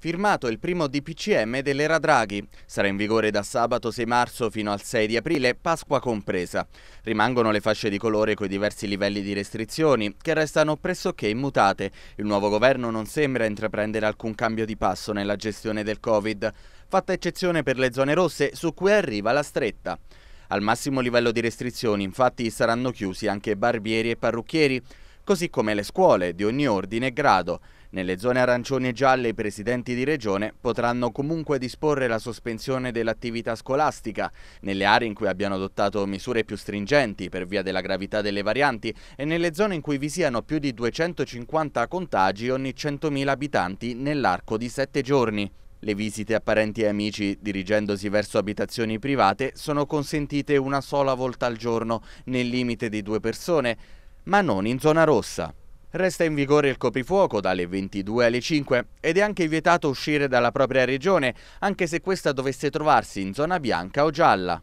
Firmato il primo DPCM dell'era Draghi. Sarà in vigore da sabato 6 marzo fino al 6 di aprile, Pasqua compresa. Rimangono le fasce di colore coi diversi livelli di restrizioni, che restano pressoché immutate. Il nuovo governo non sembra intraprendere alcun cambio di passo nella gestione del Covid, fatta eccezione per le zone rosse su cui arriva la stretta. Al massimo livello di restrizioni, infatti, saranno chiusi anche barbieri e parrucchieri, così come le scuole di ogni ordine e grado. Nelle zone arancioni e gialle i presidenti di regione potranno comunque disporre la sospensione dell'attività scolastica. Nelle aree in cui abbiano adottato misure più stringenti per via della gravità delle varianti e nelle zone in cui vi siano più di 250 contagi ogni 100.000 abitanti nell'arco di 7 giorni. Le visite a parenti e amici, dirigendosi verso abitazioni private, sono consentite una sola volta al giorno, nel limite di due persone, ma non in zona rossa. Resta in vigore il coprifuoco dalle 22 alle 5 ed è anche vietato uscire dalla propria regione, anche se questa dovesse trovarsi in zona bianca o gialla.